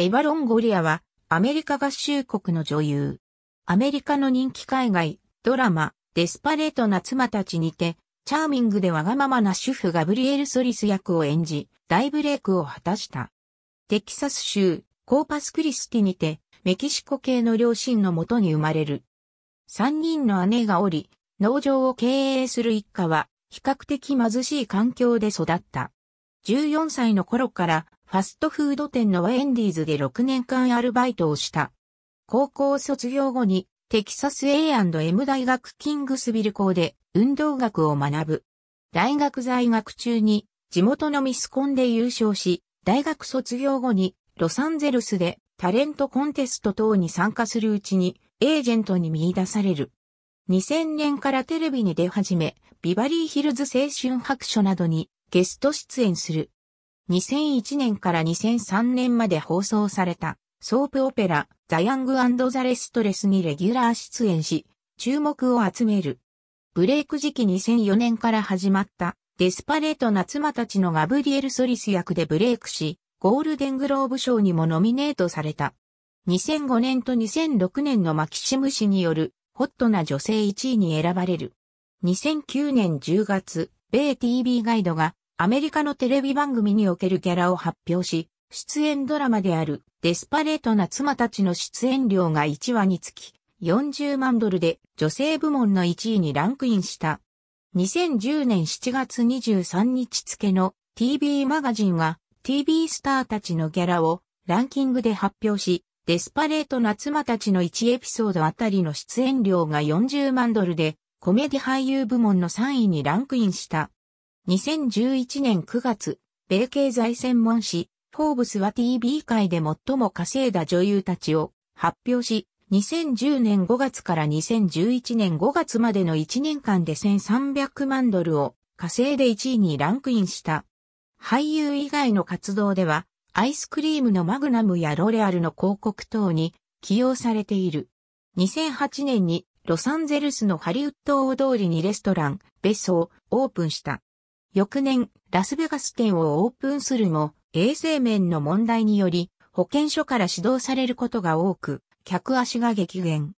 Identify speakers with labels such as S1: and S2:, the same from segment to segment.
S1: エヴァ・ロンゴリアは、アメリカ合衆国の女優。アメリカの人気海外、ドラマ、デスパレートな妻たちにて、チャーミングでわがままな主婦ガブリエル・ソリス役を演じ、大ブレイクを果たした。テキサス州、コーパスクリスティにて、メキシコ系の両親のもとに生まれる。三人の姉がおり、農場を経営する一家は、比較的貧しい環境で育った。14歳の頃からファストフード店のウェンディーズで6年間アルバイトをした。高校卒業後にテキサス A&M 大学キングスビル校で運動学を学ぶ。大学在学中に地元のミスコンで優勝し、大学卒業後にロサンゼルスでタレントコンテスト等に参加するうちにエージェントに見出される。2000年からテレビに出始め、ビバリーヒルズ青春白書などにゲスト出演する。2001年から2003年まで放送された、ソープオペラ、ザ・ヤングザ・レストレスにレギュラー出演し、注目を集める。ブレイク時期2004年から始まった、デスパレートな妻たちのガブリエル・ソリス役でブレイクし、ゴールデングローブ賞にもノミネートされた。2005年と2006年のマキシム氏による、ホットな女性1位に選ばれる。2009年10月、米 TV ガイドがアメリカのテレビ番組におけるキャラを発表し、出演ドラマであるデスパレートな妻たちの出演料が1話につき40万ドルで女性部門の1位にランクインした。2010年7月23日付の TV マガジンは TV スターたちのギャラをランキングで発表し、デスパレートな妻たちの1エピソードあたりの出演料が40万ドルでコメディ俳優部門の3位にランクインした。2011年9月、米経済専門誌、フォーブスは TV 界で最も稼いだ女優たちを発表し、2010年5月から2011年5月までの1年間で1300万ドルを稼いで1位にランクインした。俳優以外の活動では、アイスクリームのマグナムやロレアルの広告等に起用されている。2008年にロサンゼルスのハリウッド大通りにレストラン、別荘をオープンした。翌年、ラスベガス店をオープンするも、衛生面の問題により、保健所から指導されることが多く、客足が激減。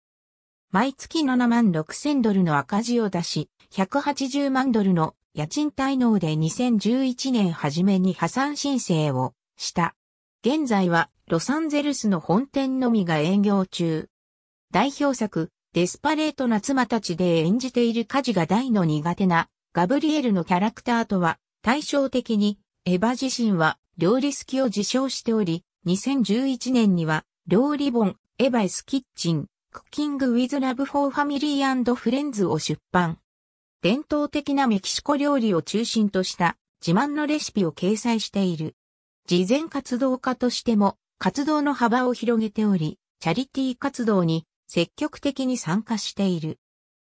S1: 毎月7万6千ドルの赤字を出し、180万ドルの家賃滞納で2011年初めに破産申請をした。現在はロサンゼルスの本店のみが営業中。代表作、デスパレートな妻たちで演じている家事が大の苦手なガブリエルのキャラクターとは対照的にエヴァ自身は料理好きを自称しており、2011年には料理本エヴァイスキッチンクッキングウィズラブフォーファミリーフレンズを出版。伝統的なメキシコ料理を中心とした自慢のレシピを掲載している。事前活動家としても活動の幅を広げており、チャリティー活動に積極的に参加している。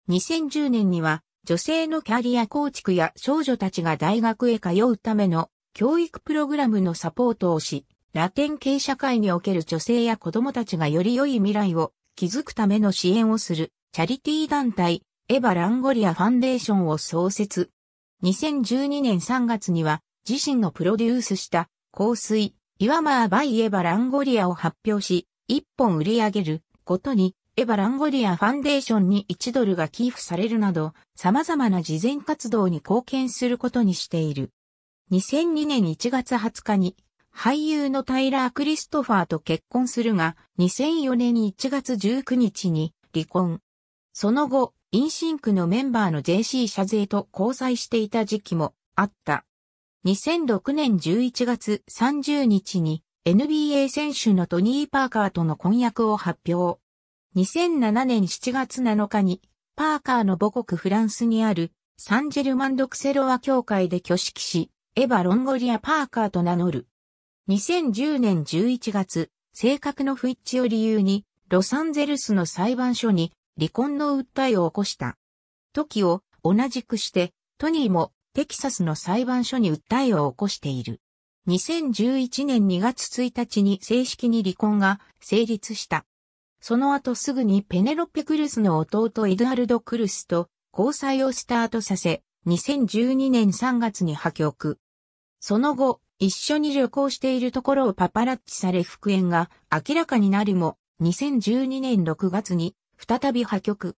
S1: 2010年には女性のキャリア構築や少女たちが大学へ通うための教育プログラムのサポートをし、ラテン系社会における女性や子供たちがより良い未来を築くための支援をするチャリティー団体エヴァ・ランゴリアファンデーションを創設。2012年3月には自身のプロデュースした香水、イワマー・バイ・エヴァ・ランゴリアを発表し、一本売り上げることにエヴァ・ランゴリア・ファンデーションに1ドルが寄付されるなど、様々な慈善活動に貢献することにしている。2002年1月20日に、俳優のタイラー・クリストファーと結婚するが、2004年1月19日に離婚。その後、インシンクのメンバーの JC 社税と交際していた時期もあった。2006年11月30日に NBA 選手のトニー・パーカーとの婚約を発表。2007年7月7日に、パーカーの母国フランスにある、サンジェルマン・ドクセロワ協会で挙式し、エヴァ・ロンゴリア・パーカーと名乗る。2010年11月、性格の不一致を理由に、ロサンゼルスの裁判所に離婚の訴えを起こした。時を同じくして、トニーもテキサスの裁判所に訴えを起こしている。2011年2月1日に正式に離婚が成立した。その後すぐにペネロペ・クルスの弟エドアルド・クルスと交際をスタートさせ、2012年3月に破局。その後、一緒に旅行しているところをパパラッチされ復縁が明らかになるも、2012年6月に再び破局。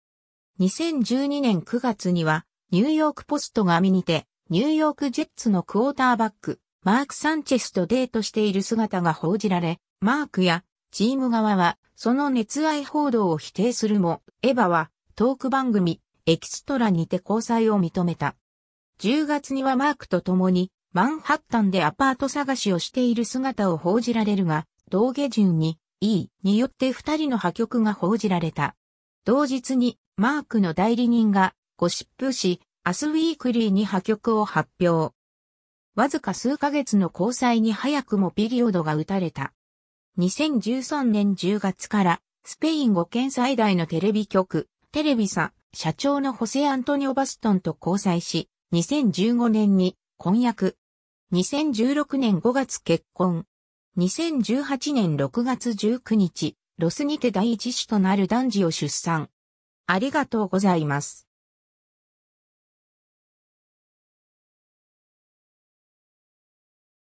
S1: 2012年9月には、ニューヨークポストが見にて、ニューヨークジェッツのクォーターバック、マーク・サンチェスとデートしている姿が報じられ、マークやチーム側は、その熱愛報道を否定するも、エヴァは、トーク番組、エキストラにて交際を認めた。10月にはマークと共に、マンハッタンでアパート探しをしている姿を報じられるが、同下旬に、E によって二人の破局が報じられた。同日に、マークの代理人が、ゴシップし、アスウィークリーに破局を発表。わずか数ヶ月の交際に早くもピリオドが打たれた。2013年10月からスペイン5県最大のテレビ局、テレビサ、社長のホセアントニオ・バストンと交際し、2015年に婚約。2016年5月結婚。2018年6月19日、ロスにて第一子となる男児を出産。ありがとうございます。